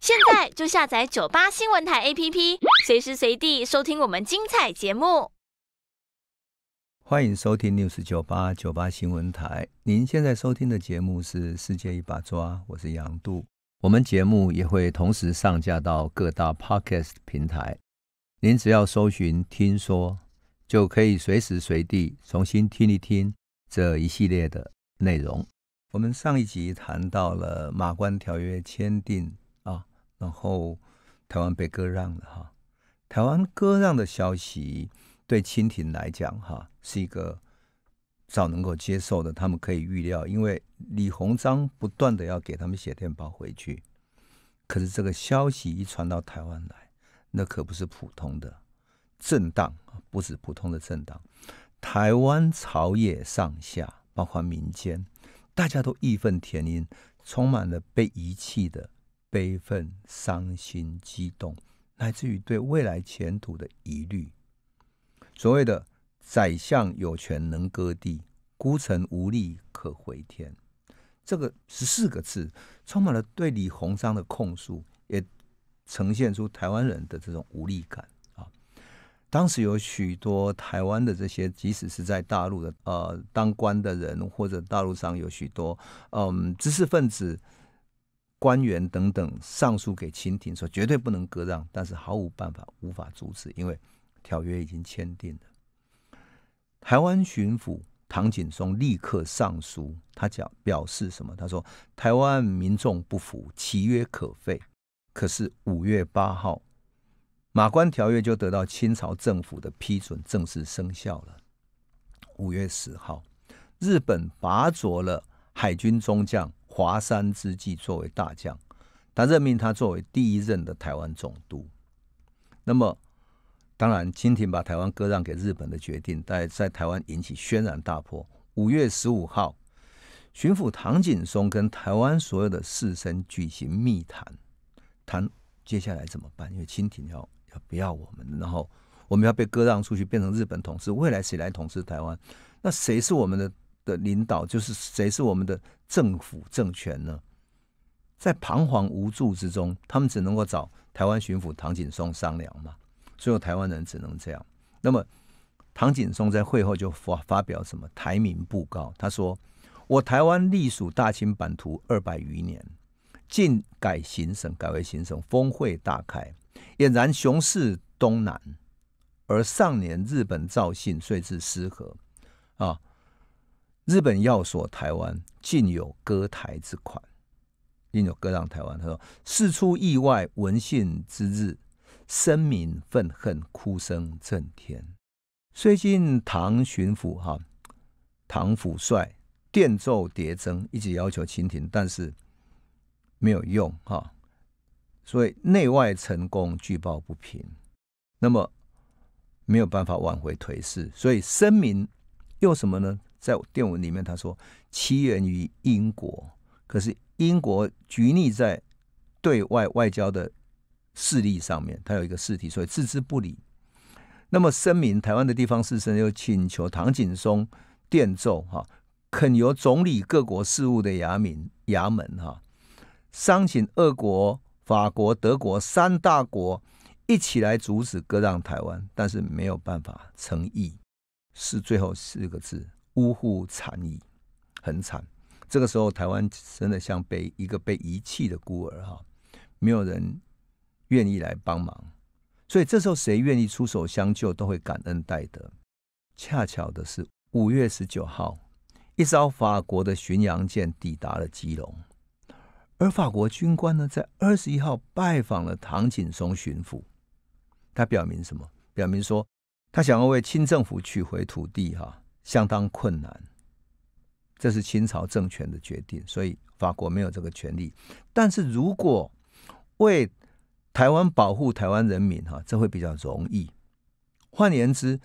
现在就下载九八新闻台 APP，随时随地收听我们精彩节目。欢迎收听 news 九八九八新闻台，您现在收听的节目是《世界一把抓》，我是杨度。我们节目也会同时上架到各大 Podcast 平台，您只要搜寻“听说”，就可以随时随地重新听一听这一系列的内容。我们上一集谈到了《马关条约》签订。然后台湾被割让了哈，台湾割让的消息对清廷来讲哈是一个早能够接受的，他们可以预料，因为李鸿章不断的要给他们写电报回去。可是这个消息一传到台湾来，那可不是普通的震荡，不止普通的震荡，台湾朝野上下，包括民间，大家都义愤填膺，充满了被遗弃的。悲愤、伤心、激动，来自于对未来前途的疑虑。所谓的“宰相有权能割地，孤臣无力可回天”，这个十四个字充满了对李鸿章的控诉，也呈现出台湾人的这种无力感啊。当时有许多台湾的这些，即使是在大陆的呃当官的人，或者大陆上有许多嗯知识分子。官员等等上书给清廷说绝对不能割让，但是毫无办法，无法阻止，因为条约已经签订了。台湾巡抚唐景崧立刻上书，他讲表示什么？他说台湾民众不服，其约可废。可是五月八号，马关条约就得到清朝政府的批准，正式生效了。五月十号，日本拔擢了海军中将。华山之际作为大将，他任命他作为第一任的台湾总督。那么，当然，清廷把台湾割让给日本的决定，在在台湾引起轩然大波。五月十五号，巡抚唐景崧跟台湾所有的士绅举行密谈，谈接下来怎么办？因为清廷要要不要我们，然后我们要被割让出去，变成日本统治，未来谁来统治台湾？那谁是我们的？的领导就是谁是我们的政府政权呢？在彷徨无助之中，他们只能够找台湾巡抚唐景松商量嘛。所有台湾人只能这样。那么，唐景松在会后就发发表什么台民布告？他说：“我台湾隶属大清版图二百余年，今改行省，改为行省，峰会大开，俨然雄视东南。而上年日本造信，遂至失和啊。”日本要所台湾，尽有割台之款；另有割让台湾，他说事出意外，闻信之日，生民愤恨，哭声震天。最近唐巡抚哈、唐府帅电奏叠增，一直要求清廷，但是没有用哈。所以内外成功，俱报不平，那么没有办法挽回颓势，所以声明又什么呢？在电文里面，他说起源于英国，可是英国局逆在对外外交的势力上面，他有一个势体，所以置之不理。那么声明台湾的地方士绅又请求唐景崧电奏哈，恳由总理各国事务的衙门衙门哈，商请俄国、法国、德国三大国一起来阻止割让台湾，但是没有办法成意，是最后四个字。呜呼惨矣，很惨。这个时候，台湾真的像被一个被遗弃的孤儿哈，没有人愿意来帮忙。所以这时候，谁愿意出手相救，都会感恩戴德。恰巧的是，五月十九号，一艘法国的巡洋舰抵达了基隆，而法国军官呢，在二十一号拜访了唐景松巡抚。他表明什么？表明说，他想要为清政府取回土地哈。相当困难，这是清朝政权的决定，所以法国没有这个权利。但是如果为台湾保护台湾人民，哈，这会比较容易。换言之，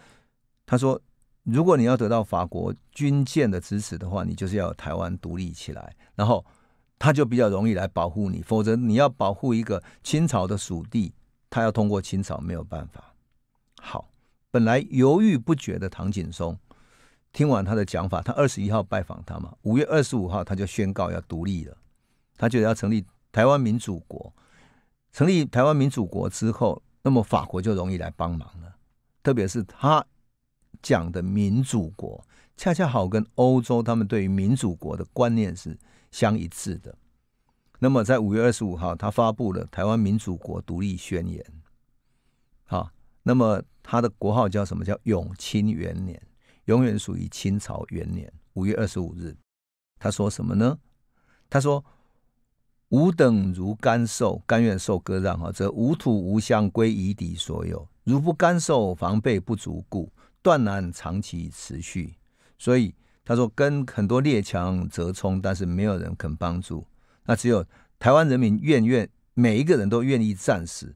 他说，如果你要得到法国军舰的支持的话，你就是要台湾独立起来，然后他就比较容易来保护你。否则，你要保护一个清朝的属地，他要通过清朝没有办法。好，本来犹豫不决的唐景崧。听完他的讲法，他二十一号拜访他嘛，五月二十五号他就宣告要独立了，他就要成立台湾民主国。成立台湾民主国之后，那么法国就容易来帮忙了，特别是他讲的民主国，恰恰好跟欧洲他们对于民主国的观念是相一致的。那么在五月二十五号，他发布了台湾民主国独立宣言。好，那么他的国号叫什么？叫永清元年。永远属于清朝元年五月二十五日，他说什么呢？他说：“吾等如甘受，甘愿受割让哈，则无土无相归夷狄所有；如不甘受，防备不足，故断难长期持续。”所以他说跟很多列强折冲，但是没有人肯帮助。那只有台湾人民愿愿每一个人都愿意战死，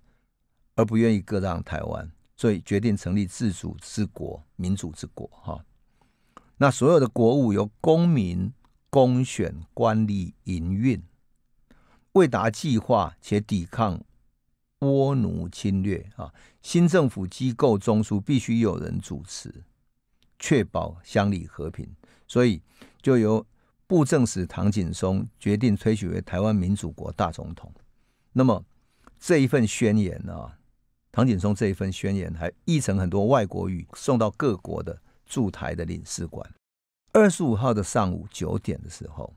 而不愿意割让台湾。所以决定成立自主之国、民主之国，哈。那所有的国务由公民公选官吏营运，为达计划且抵抗倭奴侵略，啊，新政府机构中枢必须有人主持，确保乡里和平。所以就由布政使唐景崧决定推举为台湾民主国大总统。那么这一份宣言呢？唐景崧这一份宣言还译成很多外国语，送到各国的驻台的领事馆。二十五号的上午九点的时候，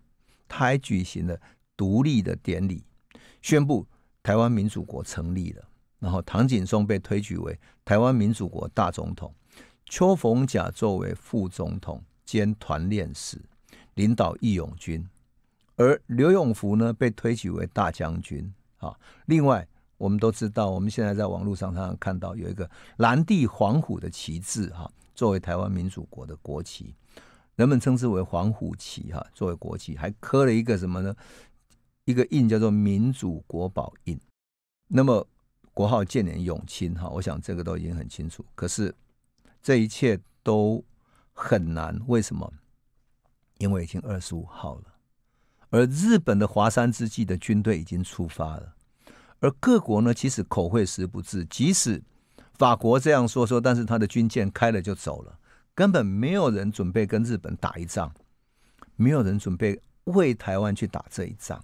他还举行了独立的典礼，宣布台湾民主国成立了。然后，唐景崧被推举为台湾民主国大总统，邱逢甲作为副总统兼团练使，领导义勇军，而刘永福呢被推举为大将军。啊，另外。我们都知道，我们现在在网络上常常看到有一个蓝地黄虎的旗帜，哈，作为台湾民主国的国旗，人们称之为黄虎旗，哈，作为国旗，还刻了一个什么呢？一个印叫做民主国宝印。那么国号建年永清，哈，我想这个都已经很清楚。可是这一切都很难，为什么？因为已经二十五号了，而日本的华山之际的军队已经出发了。而各国呢，其实口惠实不至，即使法国这样说说，但是他的军舰开了就走了，根本没有人准备跟日本打一仗，没有人准备为台湾去打这一仗，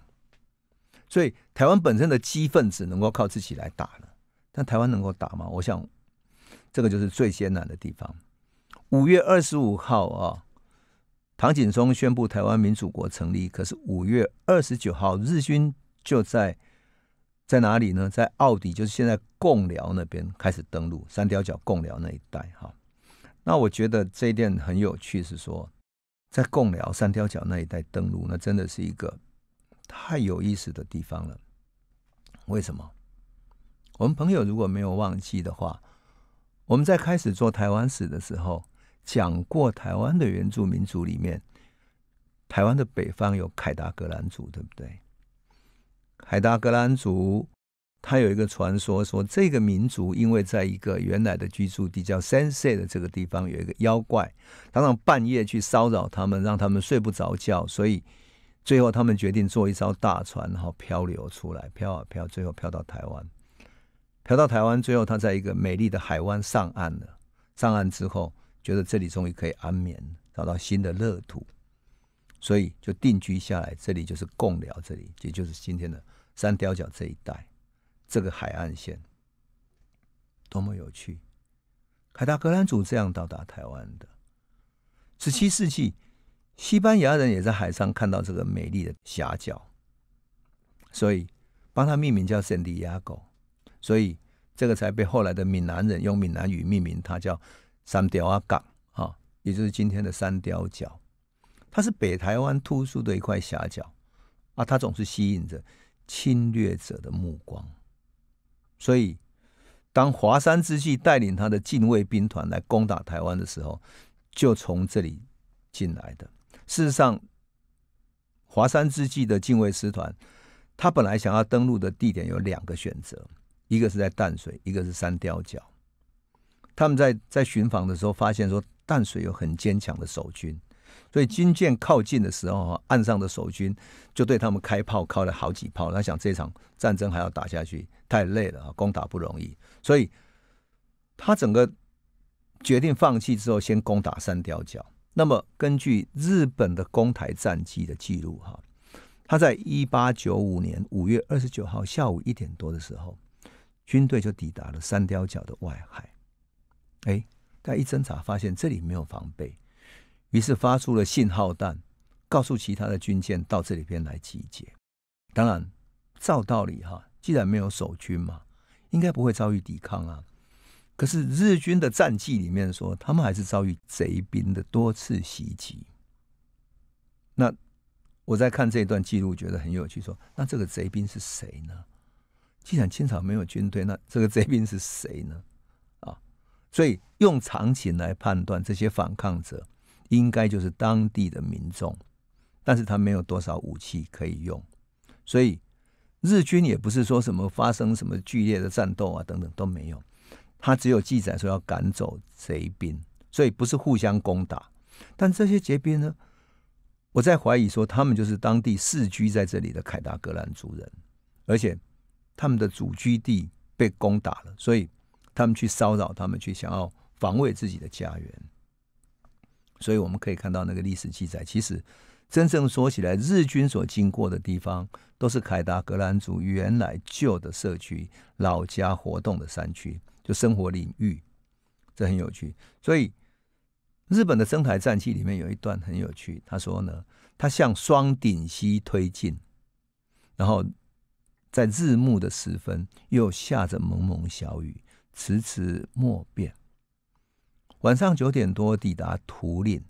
所以台湾本身的激分子能够靠自己来打了，但台湾能够打吗？我想，这个就是最艰难的地方。五月二十五号啊，唐景松宣布台湾民主国成立，可是五月二十九号日军就在。在哪里呢？在奥迪，就是现在贡寮那边开始登陆，三条角贡寮那一带哈。那我觉得这一点很有趣，是说在贡寮、三条角那一带登陆，那真的是一个太有意思的地方了。为什么？我们朋友如果没有忘记的话，我们在开始做台湾史的时候讲过，台湾的原住民族里面，台湾的北方有凯达格兰族，对不对？海达格兰族，他有一个传说，说这个民族因为在一个原来的居住地叫 s e n e 社的这个地方，有一个妖怪，常常半夜去骚扰他们，让他们睡不着觉，所以最后他们决定坐一艘大船，然后漂流出来，漂啊漂，最后漂到台湾，漂到台湾，最后他在一个美丽的海湾上岸了。上岸之后，觉得这里终于可以安眠，找到新的乐土。所以就定居下来，这里就是贡寮，这里也就是今天的三貂角这一带，这个海岸线多么有趣！凯达格兰族这样到达台湾的，十七世纪西班牙人也在海上看到这个美丽的峡角，所以帮他命名叫圣地亚哥，所以这个才被后来的闽南人用闽南语命名，它叫三貂啊港啊，也就是今天的三貂角。它是北台湾突出的一块狭角，啊，它总是吸引着侵略者的目光。所以，当华山之际带领他的禁卫兵团来攻打台湾的时候，就从这里进来的。事实上，华山之际的禁卫师团，他本来想要登陆的地点有两个选择，一个是在淡水，一个是三貂角。他们在在巡防的时候发现说，淡水有很坚强的守军。所以军舰靠近的时候，岸上的守军就对他们开炮，开了好几炮。他想这场战争还要打下去，太累了，攻打不容易。所以他整个决定放弃之后，先攻打三貂角。那么根据日本的攻台战绩的记录，哈，他在一八九五年五月二十九号下午一点多的时候，军队就抵达了三貂角的外海。哎，他一侦查发现这里没有防备。于是发出了信号弹，告诉其他的军舰到这里边来集结。当然，照道理哈，既然没有守军嘛，应该不会遭遇抵抗啊。可是日军的战绩里面说，他们还是遭遇贼兵的多次袭击。那我在看这段记录，觉得很有趣。说，那这个贼兵是谁呢？既然清朝没有军队，那这个贼兵是谁呢？啊，所以用场景来判断这些反抗者。应该就是当地的民众，但是他没有多少武器可以用，所以日军也不是说什么发生什么剧烈的战斗啊等等都没有，他只有记载说要赶走贼兵，所以不是互相攻打。但这些劫兵呢，我在怀疑说他们就是当地世居在这里的凯达格兰族人，而且他们的祖居地被攻打了，所以他们去骚扰，他们去想要防卫自己的家园。所以我们可以看到那个历史记载，其实真正说起来，日军所经过的地方，都是凯达格兰族原来旧的社区、老家活动的山区，就生活领域，这很有趣。所以日本的征台战记里面有一段很有趣，他说呢，他向双顶溪推进，然后在日暮的时分，又下着蒙蒙小雨，迟迟莫变。晚上九点多抵达图岭，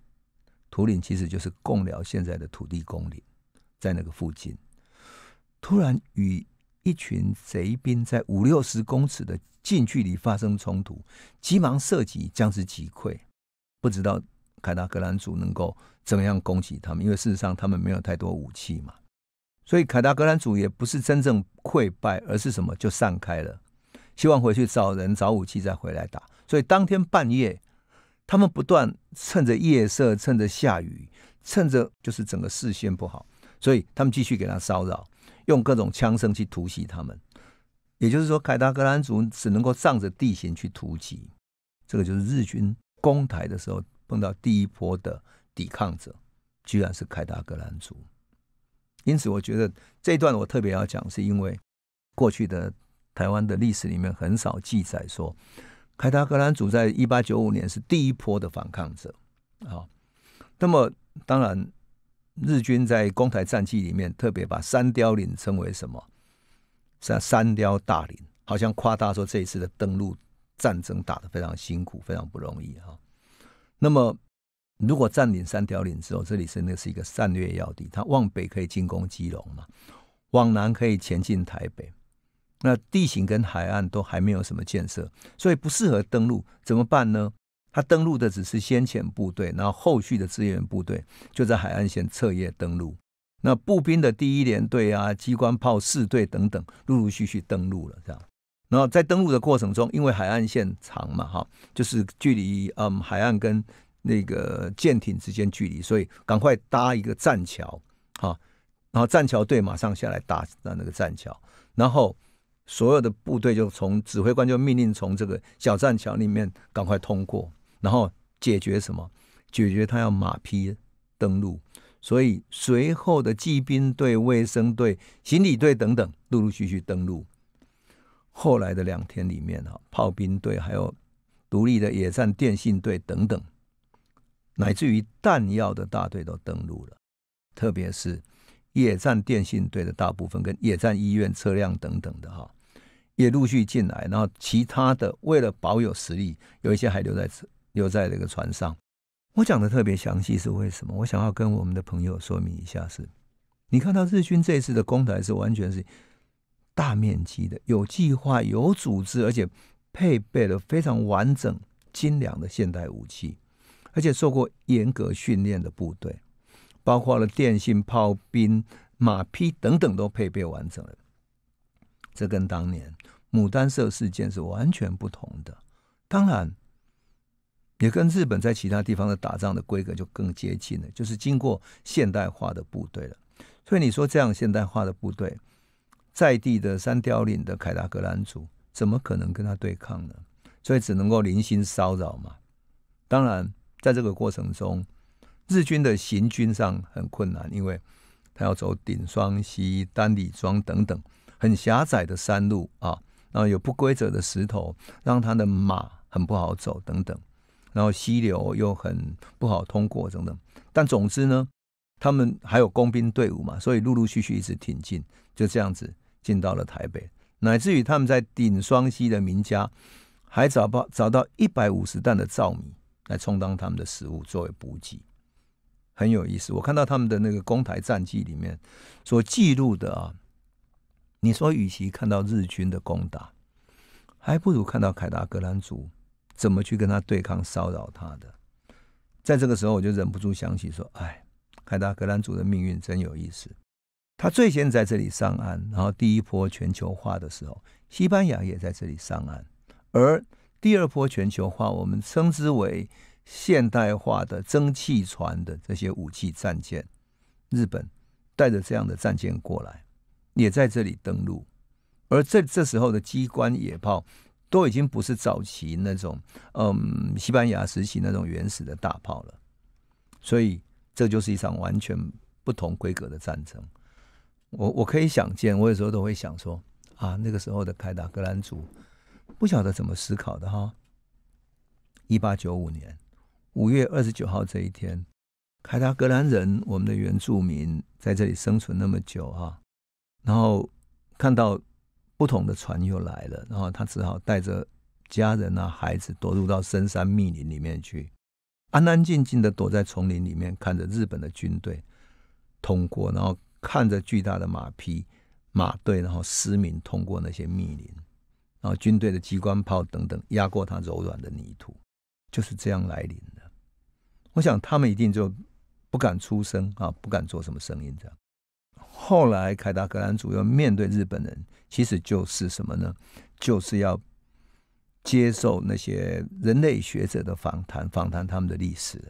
图岭其实就是贡寮现在的土地公岭，在那个附近，突然与一群贼兵在五六十公尺的近距离发生冲突，急忙射击将之击溃。不知道凯达格兰族能够怎样攻击他们，因为事实上他们没有太多武器嘛，所以凯达格兰族也不是真正溃败，而是什么就散开了，希望回去找人找武器再回来打。所以当天半夜。他们不断趁着夜色，趁着下雨，趁着就是整个视线不好，所以他们继续给他骚扰，用各种枪声去突袭他们。也就是说，凯达格兰族只能够仗着地形去突击。这个就是日军攻台的时候碰到第一波的抵抗者，居然是凯达格兰族。因此，我觉得这段我特别要讲，是因为过去的台湾的历史里面很少记载说。凯达格兰族在一八九五年是第一波的反抗者，哦。那么当然，日军在攻台战绩里面，特别把三雕岭称为什么？山三雕大岭，好像夸大说这一次的登陆战争打得非常辛苦，非常不容易哈。那么如果占领三雕岭之后，这里是那是一个战略要地，它往北可以进攻基隆嘛，往南可以前进台北。那地形跟海岸都还没有什么建设，所以不适合登陆，怎么办呢？他登陆的只是先遣部队，然后后续的支援部队就在海岸线彻夜登陆。那步兵的第一连队啊，机关炮四队等等，陆陆续续登陆了，这样。然后在登陆的过程中，因为海岸线长嘛，哈，就是距离嗯海岸跟那个舰艇之间距离，所以赶快搭一个栈桥，哈，然后栈桥队马上下来搭那个栈桥，然后。所有的部队就从指挥官就命令从这个小栈桥里面赶快通过，然后解决什么？解决他要马匹登陆，所以随后的骑兵队、卫生队、行李队等等，陆陆续续登陆。后来的两天里面哈，炮兵队还有独立的野战电信队等等，乃至于弹药的大队都登陆了，特别是野战电信队的大部分跟野战医院车辆等等的哈。也陆续进来，然后其他的为了保有实力，有一些还留在留在这个船上。我讲的特别详细是为什么？我想要跟我们的朋友说明一下，是你看到日军这次的攻台是完全是大面积的，有计划、有组织，而且配备了非常完整、精良的现代武器，而且受过严格训练的部队，包括了电信、炮兵、马匹等等都配备完整了。这跟当年。牡丹社事件是完全不同的，当然也跟日本在其他地方的打仗的规格就更接近了，就是经过现代化的部队了。所以你说这样现代化的部队，在地的三凋岭的凯达格兰族怎么可能跟他对抗呢？所以只能够零星骚扰嘛。当然在这个过程中，日军的行军上很困难，因为他要走顶双溪、单里庄等等很狭窄的山路啊。然后有不规则的石头，让他的马很不好走等等，然后溪流又很不好通过等等。但总之呢，他们还有工兵队伍嘛，所以陆陆续续一直挺进，就这样子进到了台北，乃至于他们在顶双溪的名家，还找到找到一百五十担的糙米来充当他们的食物作为补给，很有意思。我看到他们的那个《攻台战记》里面所记录的啊。你说，与其看到日军的攻打，还不如看到凯达格兰族怎么去跟他对抗、骚扰他的。在这个时候，我就忍不住想起说：“哎，凯达格兰族的命运真有意思。他最先在这里上岸，然后第一波全球化的时候，西班牙也在这里上岸；而第二波全球化，我们称之为现代化的蒸汽船的这些武器战舰，日本带着这样的战舰过来。”也在这里登陆，而这这时候的机关野炮都已经不是早期那种，嗯，西班牙时期那种原始的大炮了，所以这就是一场完全不同规格的战争。我我可以想见，我有时候都会想说啊，那个时候的凯达格兰族不晓得怎么思考的哈。一八九五年五月二十九号这一天，凯达格兰人，我们的原住民在这里生存那么久哈。然后看到不同的船又来了，然后他只好带着家人啊、孩子躲入到深山密林里面去，安安静静的躲在丛林里面，看着日本的军队通过，然后看着巨大的马匹、马队，然后失明通过那些密林，然后军队的机关炮等等压过他柔软的泥土，就是这样来临的。我想他们一定就不敢出声啊，不敢做什么声音这样。后来，凯达格兰族要面对日本人，其实就是什么呢？就是要接受那些人类学者的访谈，访谈他们的历史。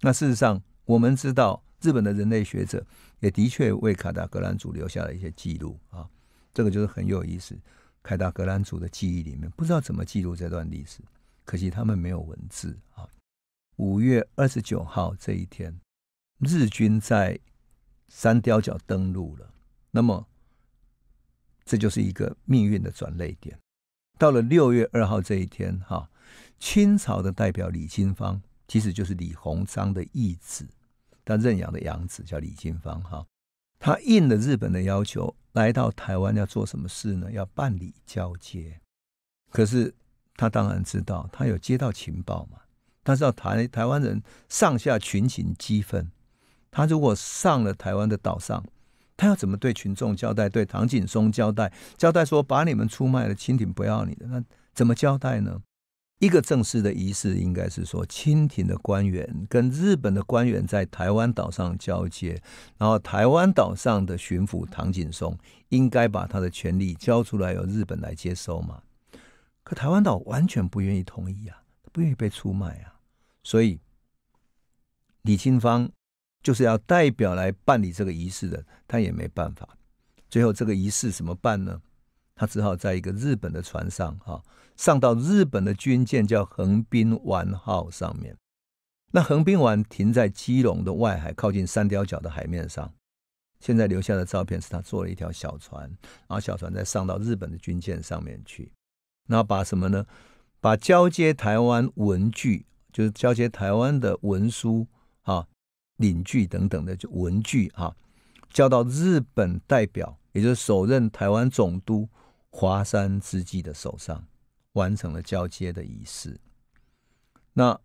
那事实上，我们知道，日本的人类学者也的确为凯达格兰族留下了一些记录啊。这个就是很有意思，凯达格兰族的记忆里面，不知道怎么记录这段历史。可惜他们没有文字啊。五月二十九号这一天，日军在三雕角登陆了，那么这就是一个命运的转泪点。到了六月二号这一天，哈，清朝的代表李金芳，其实就是李鸿章的义子，他认养的养子叫李金芳，哈，他应了日本的要求来到台湾，要做什么事呢？要办理交接。可是他当然知道，他有接到情报嘛，他知道台台湾人上下群情激愤。他如果上了台湾的岛上，他要怎么对群众交代？对唐景松交代？交代说把你们出卖了，清廷不要你的，那怎么交代呢？一个正式的仪式应该是说，清廷的官员跟日本的官员在台湾岛上交接，然后台湾岛上的巡抚唐景松应该把他的权力交出来，由日本来接收嘛？可台湾岛完全不愿意同意啊，不愿意被出卖啊，所以李清芳。就是要代表来办理这个仪式的，他也没办法。最后这个仪式怎么办呢？他只好在一个日本的船上啊，上到日本的军舰叫横滨丸号上面。那横滨丸停在基隆的外海，靠近三貂角的海面上。现在留下的照片是他坐了一条小船，然后小船再上到日本的军舰上面去。那把什么呢？把交接台湾文具，就是交接台湾的文书啊。领具等等的就文具，哈，交到日本代表，也就是首任台湾总督华山之基的手上，完成了交接的仪式。那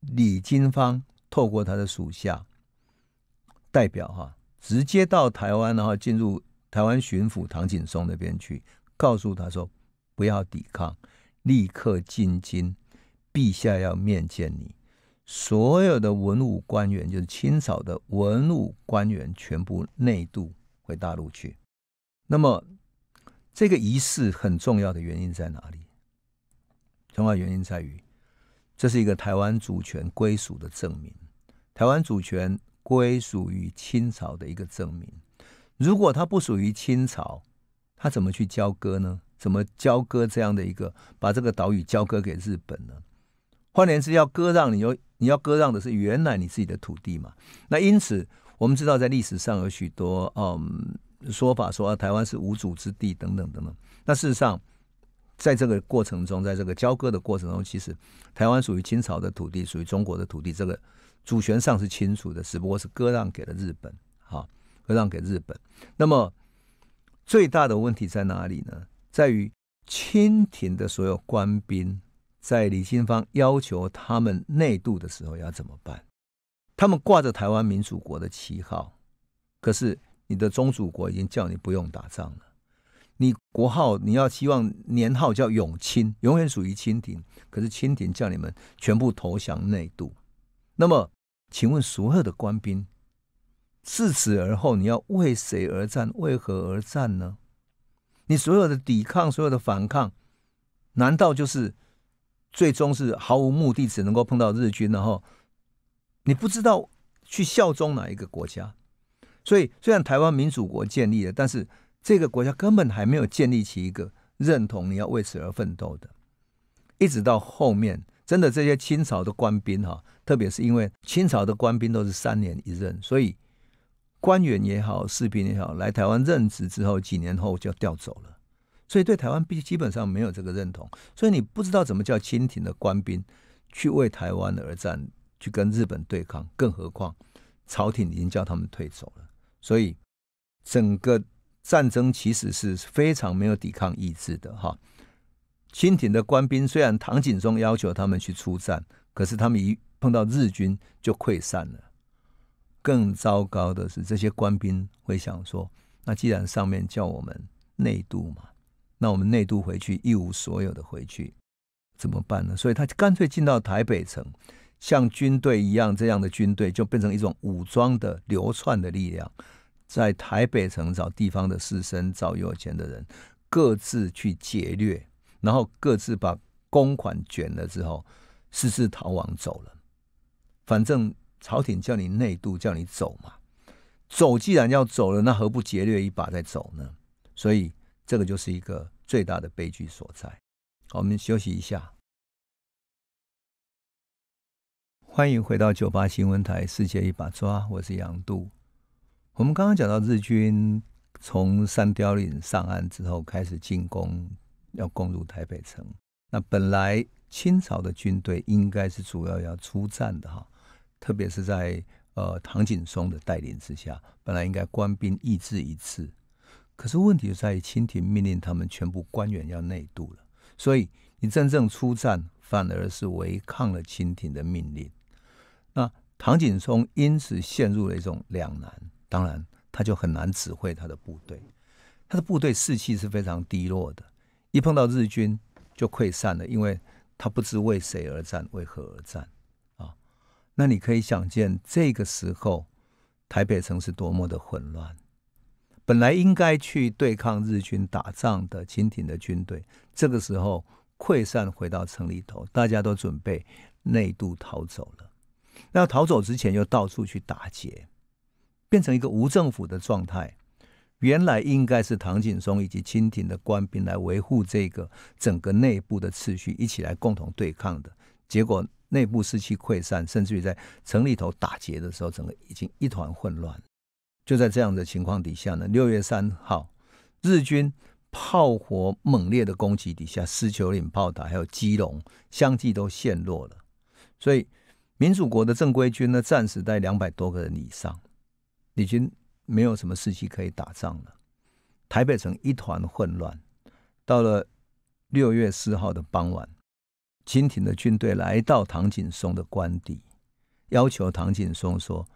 李金芳透过他的属下代表，哈，直接到台湾然后进入台湾巡抚唐景松那边去，告诉他说：不要抵抗，立刻进京，陛下要面见你。所有的文武官员，就是清朝的文武官员，全部内渡回大陆去。那么，这个仪式很重要的原因在哪里？重要原因在于，这是一个台湾主权归属的证明，台湾主权归属于清朝的一个证明。如果它不属于清朝，它怎么去交割呢？怎么交割这样的一个把这个岛屿交割给日本呢？换言之，要割让，你就你要割让的是原来你自己的土地嘛？那因此，我们知道在历史上有许多嗯说法，说台湾是无主之地等等等等。那事实上，在这个过程中，在这个交割的过程中，其实台湾属于清朝的土地，属于中国的土地，这个主权上是清楚的，只不过是割让给了日本，哈，割让给日本。那么最大的问题在哪里呢？在于清廷的所有官兵。在李金芳要求他们内渡的时候，要怎么办？他们挂着台湾民主国的旗号，可是你的宗主国已经叫你不用打仗了。你国号你要希望年号叫永清，永远属于清廷。可是清廷叫你们全部投降内渡，那么请问所有的官兵，自此而后你要为谁而战？为何而战呢？你所有的抵抗，所有的反抗，难道就是？最终是毫无目的，只能够碰到日军，然后你不知道去效忠哪一个国家。所以，虽然台湾民主国建立了，但是这个国家根本还没有建立起一个认同你要为此而奋斗的。一直到后面，真的这些清朝的官兵哈，特别是因为清朝的官兵都是三年一任，所以官员也好，士兵也好，来台湾任职之后，几年后就调走了。所以对台湾必基本上没有这个认同，所以你不知道怎么叫清廷的官兵去为台湾而战，去跟日本对抗。更何况朝廷已经叫他们退走了，所以整个战争其实是非常没有抵抗意志的。哈，清廷的官兵虽然唐景宗要求他们去出战，可是他们一碰到日军就溃散了。更糟糕的是，这些官兵会想说：那既然上面叫我们内渡嘛。那我们内渡回去一无所有的回去怎么办呢？所以他干脆进到台北城，像军队一样这样的军队就变成一种武装的流窜的力量，在台北城找地方的士绅，找有钱的人，各自去劫掠，然后各自把公款卷了之后，私自逃亡走了。反正朝廷叫你内渡，叫你走嘛，走既然要走了，那何不劫掠一把再走呢？所以。这个就是一个最大的悲剧所在。好，我们休息一下。欢迎回到九八新闻台，世界一把抓，我是杨度。我们刚刚讲到日军从山雕岭上岸之后开始进攻，要攻入台北城。那本来清朝的军队应该是主要要出战的哈，特别是在呃唐景崧的带领之下，本来应该官兵一致一致。可是问题就在于，清廷命令他们全部官员要内渡了，所以你真正出战，反而是违抗了清廷的命令。那唐景崧因此陷入了一种两难，当然他就很难指挥他的部队，他的部队士气是非常低落的，一碰到日军就溃散了，因为他不知为谁而战，为何而战啊？那你可以想见，这个时候台北城是多么的混乱。本来应该去对抗日军打仗的清廷的军队，这个时候溃散回到城里头，大家都准备内渡逃走了。那逃走之前又到处去打劫，变成一个无政府的状态。原来应该是唐景崧以及清廷的官兵来维护这个整个内部的秩序，一起来共同对抗的。结果内部士气溃散，甚至于在城里头打劫的时候，整个已经一团混乱。就在这样的情况底下呢，六月三号，日军炮火猛烈的攻击底下，狮球岭炮塔还有基隆相继都陷落了。所以，民主国的正规军呢，战死在两百多个人以上，已经没有什么士气可以打仗了。台北城一团混乱。到了六月四号的傍晚，清廷的军队来到唐景崧的官邸，要求唐景崧说。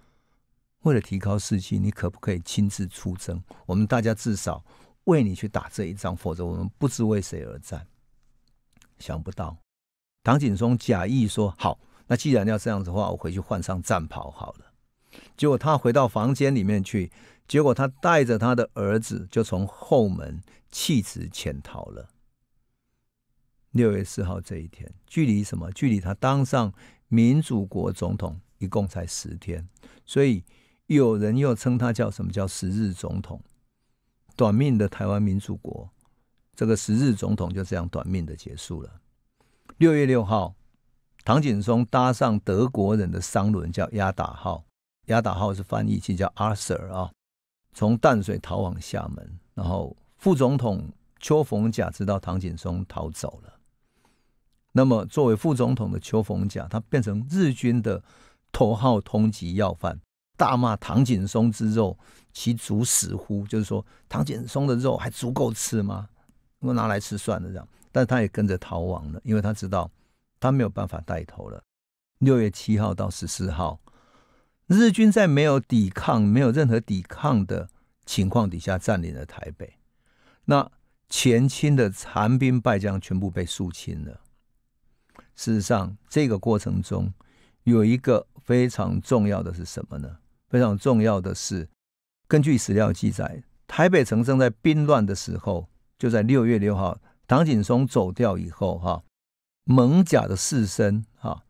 为了提高士气，你可不可以亲自出征？我们大家至少为你去打这一仗，否则我们不知为谁而战。想不到，唐景崧假意说好，那既然要这样子的话，我回去换上战袍好了。结果他回到房间里面去，结果他带着他的儿子就从后门弃职潜逃了。六月四号这一天，距离什么？距离他当上民主国总统一共才十天，所以。有人又称他叫什么叫“十日总统”，短命的台湾民主国，这个“十日总统”就这样短命的结束了。六月六号，唐景崧搭上德国人的商轮叫“亚达号”，“亚达号”是翻译器叫 Arthur 啊，从淡水逃往厦门。然后副总统丘逢甲知道唐景崧逃走了，那么作为副总统的丘逢甲，他变成日军的头号通缉要犯。大骂唐景松之肉其足死乎？就是说，唐景松的肉还足够吃吗？我拿来吃算了这样。但他也跟着逃亡了，因为他知道他没有办法带头了。六月七号到十四号，日军在没有抵抗、没有任何抵抗的情况底下占领了台北，那前清的残兵败将全部被肃清了。事实上，这个过程中有一个非常重要的是什么呢？非常重要的是，根据史料记载，台北城正在兵乱的时候，就在六月六号，唐景崧走掉以后，哈，蒙甲的士绅，哈，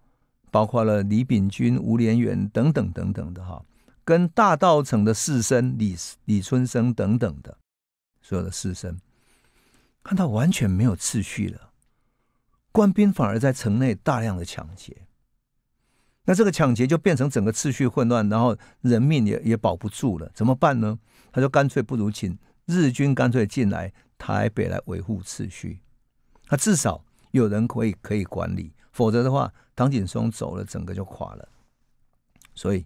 包括了李秉钧、吴连元等等等等的哈，跟大道城的士绅李李春生等等的所有的士绅，看到完全没有秩序了，官兵反而在城内大量的抢劫。那这个抢劫就变成整个秩序混乱，然后人命也也保不住了，怎么办呢？他就干脆不如请日军干脆进来台北来维护秩序，他至少有人可以可以管理，否则的话，唐景松走了，整个就垮了。所以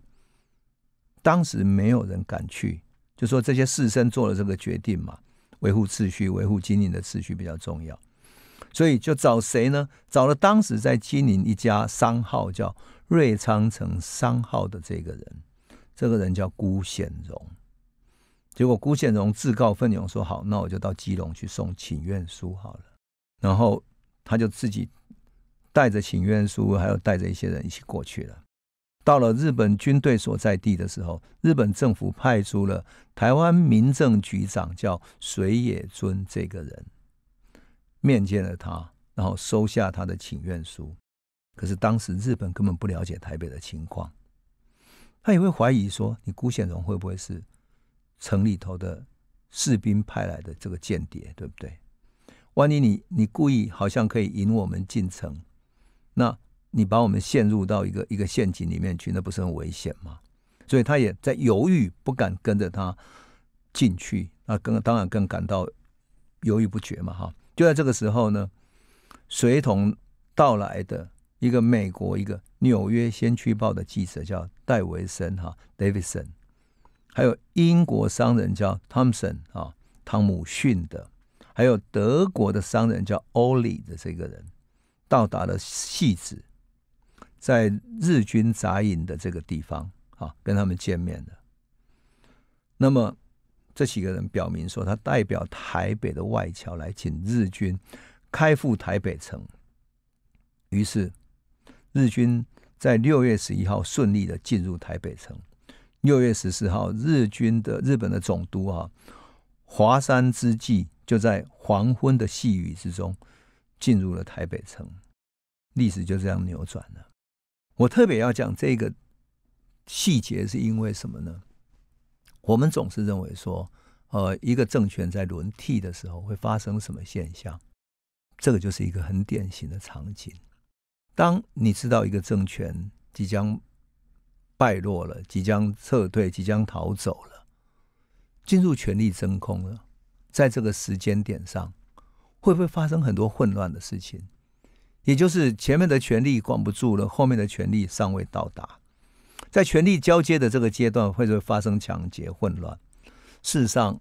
当时没有人敢去，就说这些士绅做了这个决定嘛，维护秩序，维护金陵的秩序比较重要，所以就找谁呢？找了当时在金陵一家商号叫。瑞昌城商号的这个人，这个人叫辜显荣。结果辜显荣自告奋勇说：“好，那我就到基隆去送请愿书好了。”然后他就自己带着请愿书，还有带着一些人一起过去了。到了日本军队所在地的时候，日本政府派出了台湾民政局长叫水野尊这个人面见了他，然后收下他的请愿书。可是当时日本根本不了解台北的情况，他也会怀疑说：你辜显荣会不会是城里头的士兵派来的这个间谍，对不对？万一你你故意好像可以引我们进城，那你把我们陷入到一个一个陷阱里面去，那不是很危险吗？所以他也在犹豫，不敢跟着他进去。那更当然更感到犹豫不决嘛，哈！就在这个时候呢，随同到来的。一个美国一个纽约先驱报的记者叫戴维森哈，Davidson，还有英国商人叫汤姆森啊，汤姆逊的，还有德国的商人叫 Oli 的这个人，到达了戏子，在日军扎营的这个地方啊，跟他们见面的。那么这几个人表明说，他代表台北的外侨来请日军开赴台北城，于是。日军在六月十一号顺利的进入台北城，六月十四号，日军的日本的总督啊，华山之际就在黄昏的细雨之中进入了台北城，历史就这样扭转了。我特别要讲这个细节是因为什么呢？我们总是认为说，呃，一个政权在轮替的时候会发生什么现象，这个就是一个很典型的场景。当你知道一个政权即将败落了，即将撤退，即将逃走了，进入权力真空了，在这个时间点上，会不会发生很多混乱的事情？也就是前面的权力管不住了，后面的权力尚未到达，在权力交接的这个阶段，会不会发生抢劫、混乱？事实上，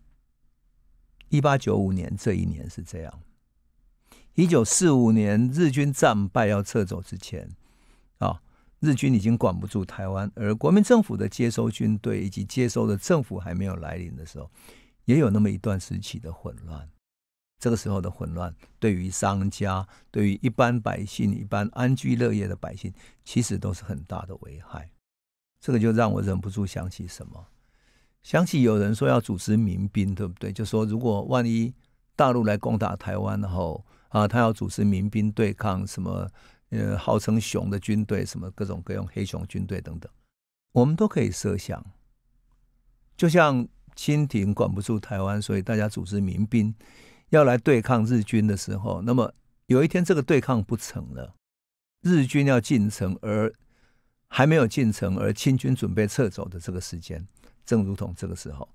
一八九五年这一年是这样。一九四五年日军战败要撤走之前，啊，日军已经管不住台湾，而国民政府的接收军队以及接收的政府还没有来临的时候，也有那么一段时期的混乱。这个时候的混乱，对于商家，对于一般百姓、一般安居乐业的百姓，其实都是很大的危害。这个就让我忍不住想起什么，想起有人说要组织民兵，对不对？就说如果万一大陆来攻打台湾，然后。啊，他要组织民兵对抗什么？呃，号称“熊”的军队，什么各种各样黑熊军队等等，我们都可以设想。就像清廷管不住台湾，所以大家组织民兵要来对抗日军的时候，那么有一天这个对抗不成了，日军要进城，而还没有进城，而清军准备撤走的这个时间，正如同这个时候。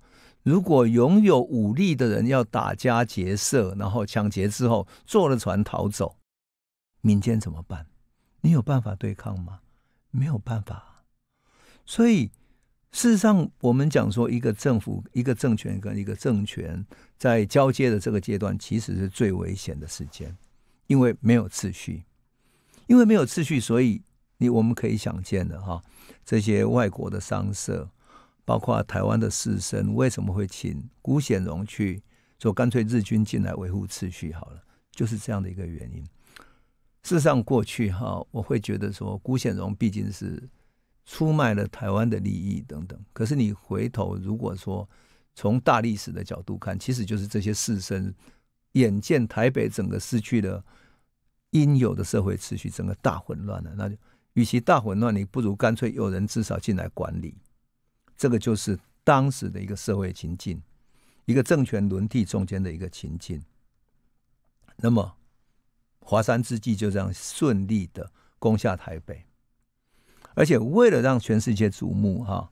如果拥有武力的人要打家劫舍，然后抢劫之后坐了船逃走，民间怎么办？你有办法对抗吗？没有办法。所以事实上，我们讲说，一个政府、一个政权跟一个政权在交接的这个阶段，其实是最危险的时间，因为没有秩序。因为没有秩序，所以你我们可以想见的哈，这些外国的商社。包括台湾的士绅为什么会请辜显荣去？说干脆日军进来维护秩序好了，就是这样的一个原因。事实上，过去哈我会觉得说辜显荣毕竟是出卖了台湾的利益等等。可是你回头如果说从大历史的角度看，其实就是这些士绅眼见台北整个失去了应有的社会秩序，整个大混乱了，那就与其大混乱，你不如干脆有人至少进来管理。这个就是当时的一个社会情境，一个政权轮替中间的一个情境。那么，华山之计就这样顺利的攻下台北，而且为了让全世界瞩目，哈，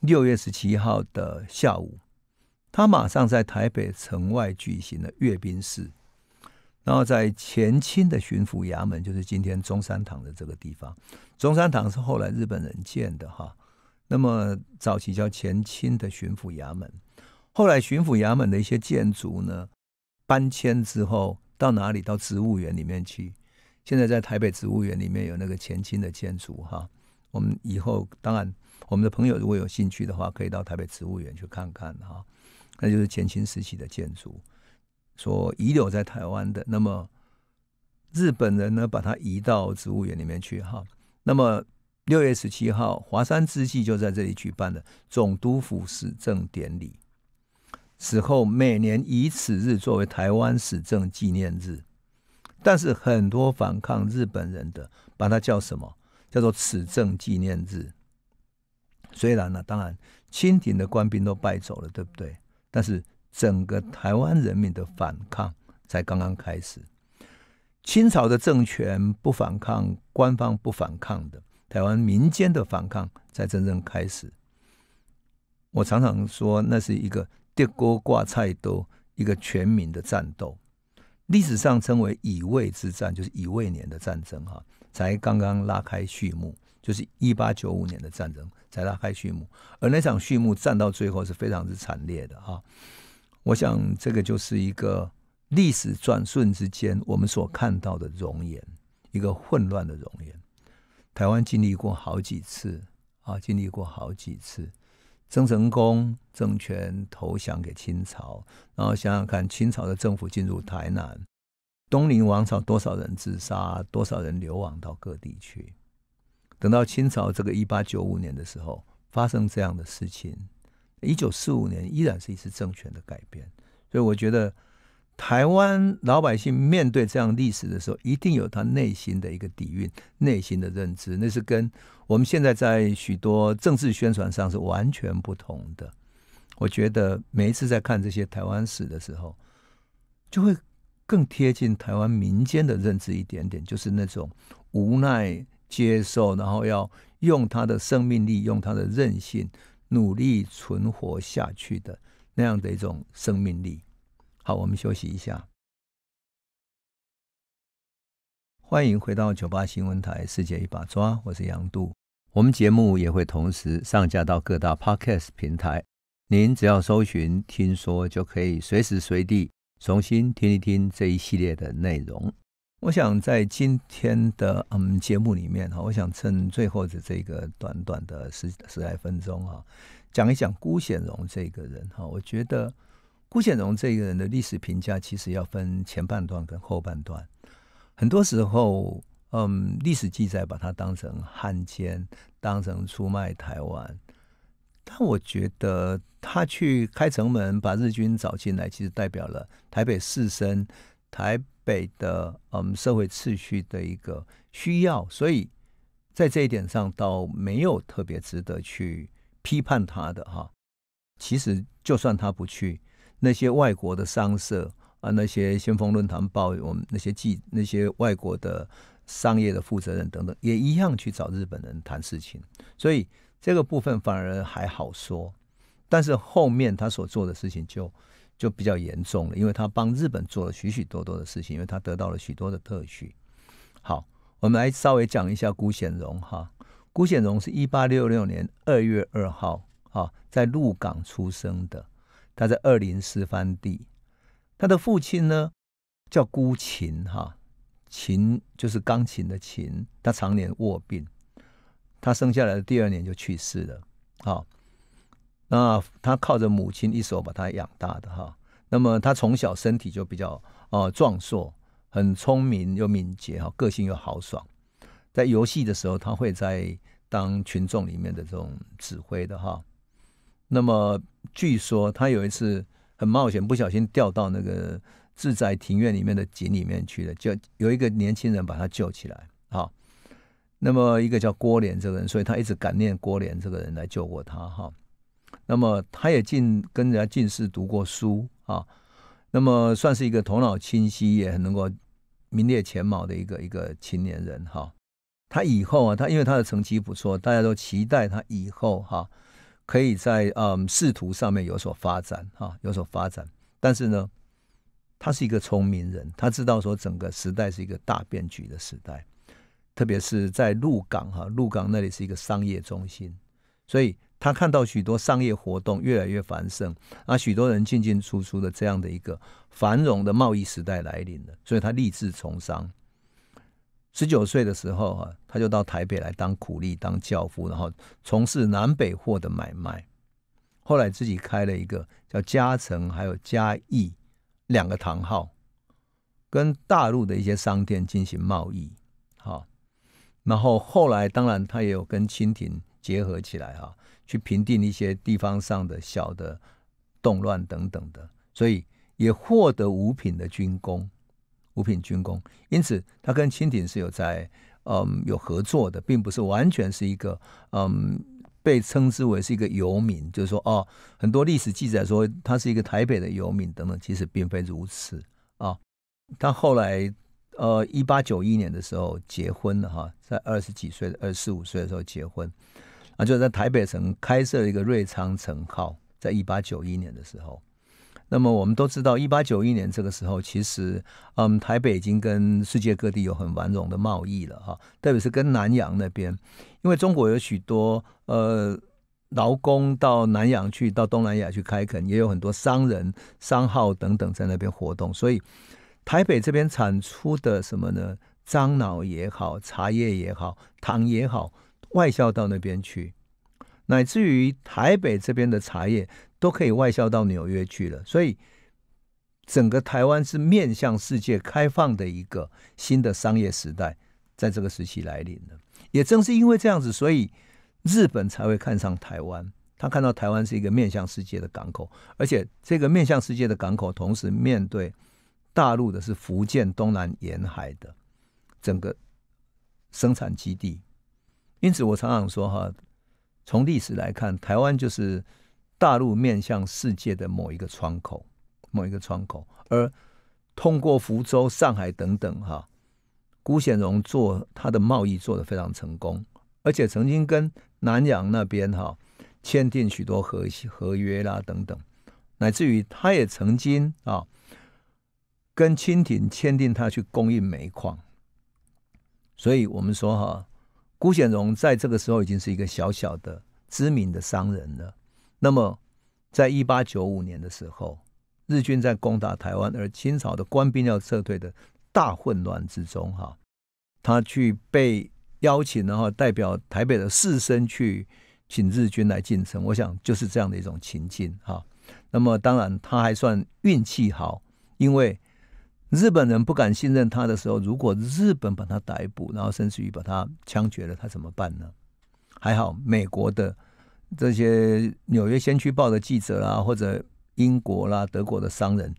六月十七号的下午，他马上在台北城外举行了阅兵式，然后在前清的巡抚衙门，就是今天中山堂的这个地方。中山堂是后来日本人建的，哈。那么早期叫前清的巡抚衙门，后来巡抚衙门的一些建筑呢，搬迁之后到哪里？到植物园里面去。现在在台北植物园里面有那个前清的建筑哈。我们以后当然我们的朋友如果有兴趣的话，可以到台北植物园去看看哈。那就是前清时期的建筑所遗留在台湾的。那么日本人呢，把它移到植物园里面去哈。那么。六月十七号，华山之祭就在这里举办了总督府史政典礼。此后每年以此日作为台湾史政纪念日。但是很多反抗日本人的把它叫什么？叫做此政纪念日。虽然呢，当然清廷的官兵都败走了，对不对？但是整个台湾人民的反抗才刚刚开始。清朝的政权不反抗，官方不反抗的。台湾民间的反抗才真正开始。我常常说，那是一个敌国挂菜刀，一个全民的战斗，历史上称为乙未之战，就是乙未年的战争哈，才刚刚拉开序幕，就是一八九五年的战争才拉开序幕，而那场序幕战到最后是非常之惨烈的哈。我想这个就是一个历史转瞬之间我们所看到的容颜，一个混乱的容颜。台湾经历过好几次啊，经历过好几次，郑成功政权投降给清朝，然后想想看，清朝的政府进入台南，东林王朝多少人自杀，多少人流亡到各地去。等到清朝这个一八九五年的时候发生这样的事情，一九四五年依然是一次政权的改变，所以我觉得。台湾老百姓面对这样历史的时候，一定有他内心的一个底蕴、内心的认知，那是跟我们现在在许多政治宣传上是完全不同的。我觉得每一次在看这些台湾史的时候，就会更贴近台湾民间的认知一点点，就是那种无奈接受，然后要用他的生命力、用他的韧性，努力存活下去的那样的一种生命力。好，我们休息一下。欢迎回到九八新闻台《世界一把抓》，我是杨度。我们节目也会同时上架到各大 Podcast 平台，您只要搜寻“听说”，就可以随时随地重新听一听这一系列的内容。我想在今天的嗯节目里面哈，我想趁最后的这个短短的十十来分钟啊，讲一讲辜显荣这个人哈，我觉得。辜显荣这个人的历史评价，其实要分前半段跟后半段。很多时候，嗯，历史记载把他当成汉奸，当成出卖台湾。但我觉得他去开城门把日军找进来，其实代表了台北士绅、台北的嗯社会秩序的一个需要。所以在这一点上，倒没有特别值得去批判他的哈。其实，就算他不去。那些外国的商社啊，那些《先锋论坛报》我们那些记那些外国的商业的负责人等等，也一样去找日本人谈事情。所以这个部分反而还好说，但是后面他所做的事情就就比较严重了，因为他帮日本做了许许多多的事情，因为他得到了许多的特许。好，我们来稍微讲一下辜显荣哈。辜显荣是一八六六年二月二号啊，在鹿港出生的。他在二林师番地，他的父亲呢叫孤琴哈，琴就是钢琴的琴。他常年卧病，他生下来的第二年就去世了。好，那他靠着母亲一手把他养大的哈。那么他从小身体就比较哦壮硕，很聪明又敏捷哈，个性又豪爽。在游戏的时候，他会在当群众里面的这种指挥的哈。那么据说他有一次很冒险，不小心掉到那个自在庭院里面的井里面去了，就有一个年轻人把他救起来。好，那么一个叫郭连这个人，所以他一直感念郭连这个人来救过他哈。那么他也进跟人家进士读过书啊，那么算是一个头脑清晰，也很能够名列前茅的一个一个青年人哈。他以后啊，他因为他的成绩不错，大家都期待他以后哈。可以在嗯仕途上面有所发展哈，有所发展。但是呢，他是一个聪明人，他知道说整个时代是一个大变局的时代，特别是在鹿港哈，鹿港那里是一个商业中心，所以他看到许多商业活动越来越繁盛，啊，许多人进进出出的这样的一个繁荣的贸易时代来临了，所以他立志从商。十九岁的时候，啊，他就到台北来当苦力、当教夫，然后从事南北货的买卖。后来自己开了一个叫嘉诚，还有嘉义两个堂号，跟大陆的一些商店进行贸易，好。然后后来，当然他也有跟清廷结合起来，哈，去平定一些地方上的小的动乱等等的，所以也获得五品的军功。五品军工，因此他跟清廷是有在嗯有合作的，并不是完全是一个嗯被称之为是一个游民，就是说哦，很多历史记载说他是一个台北的游民等等，其实并非如此啊。他后来呃，一八九一年的时候结婚了哈，在二十几岁、二十四五岁的时候结婚，啊，就在台北城开设了一个瑞昌城号，在一八九一年的时候。那么我们都知道，一八九一年这个时候，其实，嗯，台北已经跟世界各地有很繁荣的贸易了，哈，特别是跟南洋那边，因为中国有许多呃劳工到南洋去，到东南亚去开垦，也有很多商人、商号等等在那边活动，所以台北这边产出的什么呢？樟脑也好，茶叶也好，糖也好，外销到那边去，乃至于台北这边的茶叶。都可以外销到纽约去了，所以整个台湾是面向世界开放的一个新的商业时代，在这个时期来临了。也正是因为这样子，所以日本才会看上台湾。他看到台湾是一个面向世界的港口，而且这个面向世界的港口，同时面对大陆的是福建东南沿海的整个生产基地。因此，我常常说哈，从历史来看，台湾就是。大陆面向世界的某一个窗口，某一个窗口，而通过福州、上海等等，哈，辜显荣做他的贸易做得非常成功，而且曾经跟南洋那边哈签订许多合合约啦等等，乃至于他也曾经啊跟清廷签订他去供应煤矿，所以我们说哈，辜显荣在这个时候已经是一个小小的知名的商人了。那么，在一八九五年的时候，日军在攻打台湾，而清朝的官兵要撤退的大混乱之中，哈，他去被邀请，然后代表台北的士绅去请日军来进城。我想就是这样的一种情境，哈。那么当然他还算运气好，因为日本人不敢信任他的时候，如果日本把他逮捕，然后甚至于把他枪决了，他怎么办呢？还好美国的。这些纽约先驱报的记者啦，或者英国啦、德国的商人，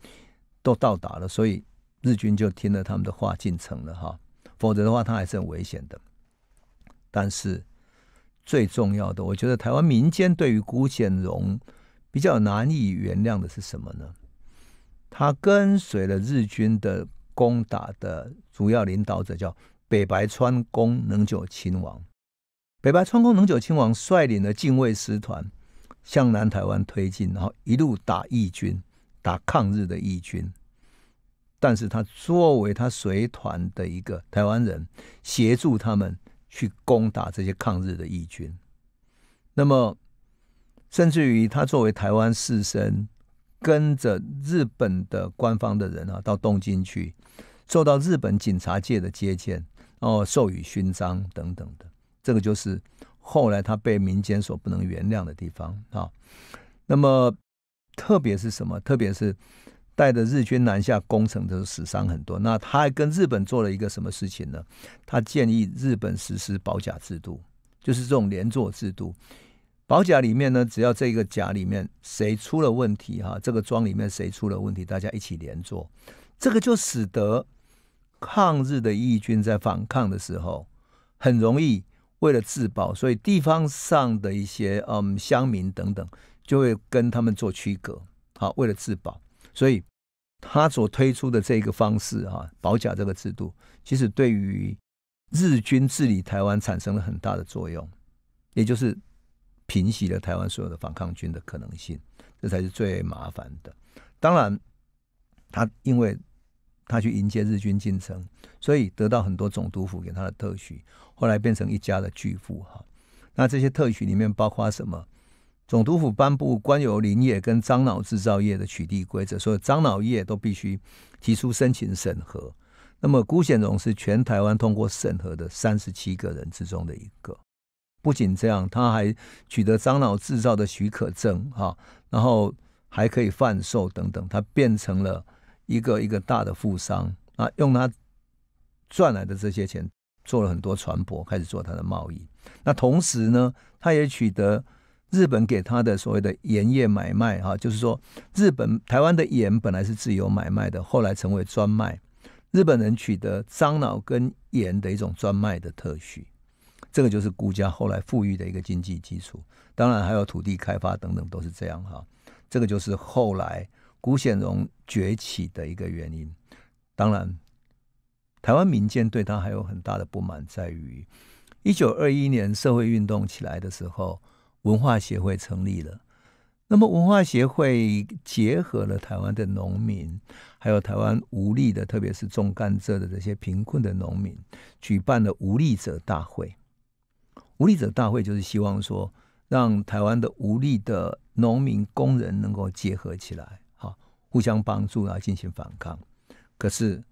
都到达了，所以日军就听了他们的话进城了哈。否则的话，他还是很危险的。但是最重要的，我觉得台湾民间对于辜显荣比较难以原谅的是什么呢？他跟随了日军的攻打的主要领导者，叫北白川宫能久亲王。北白川宫能久亲王率领的禁卫师团向南台湾推进，然后一路打义军，打抗日的义军。但是，他作为他随团的一个台湾人，协助他们去攻打这些抗日的义军。那么，甚至于他作为台湾士绅，跟着日本的官方的人啊，到东京去，受到日本警察界的接见，哦，授予勋章等等的。这个就是后来他被民间所不能原谅的地方啊。那么，特别是什么？特别是带着日军南下攻城的死伤很多。那他还跟日本做了一个什么事情呢？他建议日本实施保甲制度，就是这种连坐制度。保甲里面呢，只要这个甲里面谁出了问题哈，这个庄里面谁出了问题，大家一起连坐。这个就使得抗日的义军在反抗的时候很容易。为了自保，所以地方上的一些嗯乡民等等，就会跟他们做区隔。好，为了自保，所以他所推出的这个方式啊，保甲这个制度，其实对于日军治理台湾产生了很大的作用，也就是平息了台湾所有的反抗军的可能性，这才是最麻烦的。当然，他因为。他去迎接日军进城，所以得到很多总督府给他的特许，后来变成一家的巨富哈。那这些特许里面包括什么？总督府颁布官有林业跟樟脑制造业的取缔规则，所以樟脑业都必须提出申请审核。那么辜显荣是全台湾通过审核的三十七个人之中的一个。不仅这样，他还取得樟脑制造的许可证哈，然后还可以贩售等等，他变成了。一个一个大的富商啊，用他赚来的这些钱做了很多船舶，开始做他的贸易。那同时呢，他也取得日本给他的所谓的盐业买卖啊，就是说日本台湾的盐本来是自由买卖的，后来成为专卖。日本人取得樟脑跟盐的一种专卖的特许，这个就是顾家后来富裕的一个经济基础。当然还有土地开发等等都是这样哈。这个就是后来。辜显荣崛起的一个原因，当然，台湾民间对他还有很大的不满，在于一九二一年社会运动起来的时候，文化协会成立了。那么，文化协会结合了台湾的农民，还有台湾无力的，特别是种甘蔗的这些贫困的农民，举办了无力者大会。无力者大会就是希望说，让台湾的无力的农民、工人能够结合起来。互相帮助来进行反抗，可是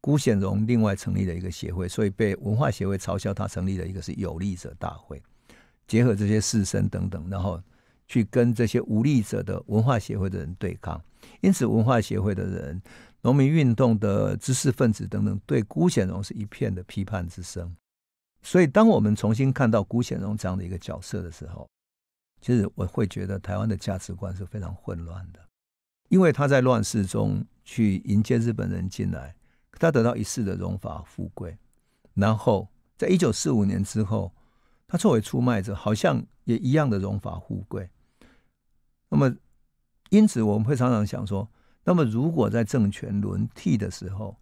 辜显荣另外成立了一个协会，所以被文化协会嘲笑他成立了一个是有利者大会，结合这些士绅等等，然后去跟这些无力者的文化协会的人对抗。因此，文化协会的人、农民运动的知识分子等等，对辜显荣是一片的批判之声。所以，当我们重新看到辜显荣这样的一个角色的时候，其实我会觉得台湾的价值观是非常混乱的。因为他在乱世中去迎接日本人进来，他得到一世的荣华富贵。然后在一九四五年之后，他作为出卖者，好像也一样的荣华富贵。那么，因此我们会常常想说：，那么如果在政权轮替的时候，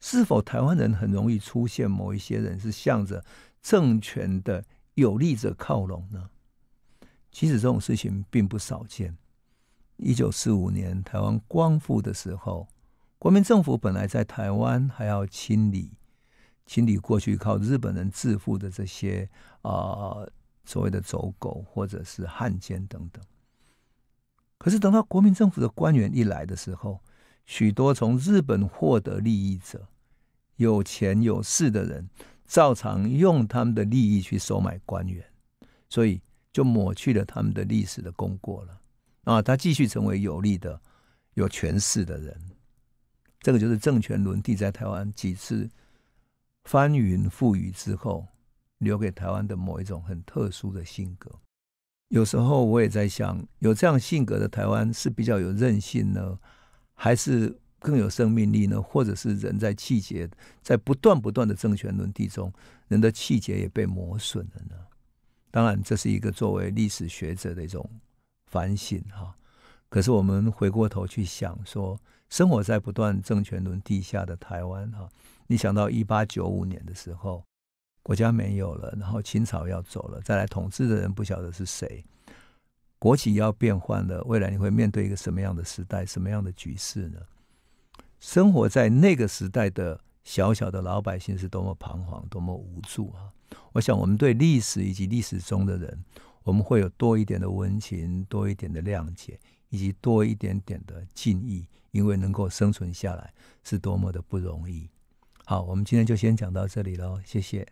是否台湾人很容易出现某一些人是向着政权的有利者靠拢呢？其实这种事情并不少见。一九四五年台湾光复的时候，国民政府本来在台湾还要清理清理过去靠日本人致富的这些啊所谓的走狗或者是汉奸等等。可是等到国民政府的官员一来的时候，许多从日本获得利益者、有钱有势的人，照常用他们的利益去收买官员，所以就抹去了他们的历史的功过了。啊，他继续成为有力的、有权势的人，这个就是政权轮替在台湾几次翻云覆雨之后，留给台湾的某一种很特殊的性格。有时候我也在想，有这样性格的台湾是比较有韧性呢，还是更有生命力呢？或者是人在气节在不断不断的政权轮替中，人的气节也被磨损了呢？当然，这是一个作为历史学者的一种。反省哈，可是我们回过头去想说，生活在不断政权轮地下的台湾哈，你想到一八九五年的时候，国家没有了，然后清朝要走了，再来统治的人不晓得是谁，国企要变换了，未来你会面对一个什么样的时代，什么样的局势呢？生活在那个时代的小小的老百姓是多么彷徨，多么无助啊！我想，我们对历史以及历史中的人。我们会有多一点的温情，多一点的谅解，以及多一点点的敬意，因为能够生存下来是多么的不容易。好，我们今天就先讲到这里喽，谢谢。